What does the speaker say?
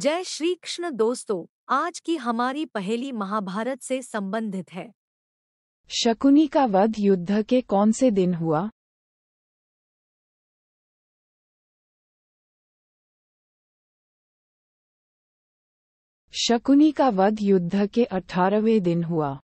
जय श्री कृष्ण दोस्तों आज की हमारी पहली महाभारत से संबंधित है शकुनी का वध युद्ध के कौन से दिन हुआ शकुनी का वध युद्ध के अठारहवें दिन हुआ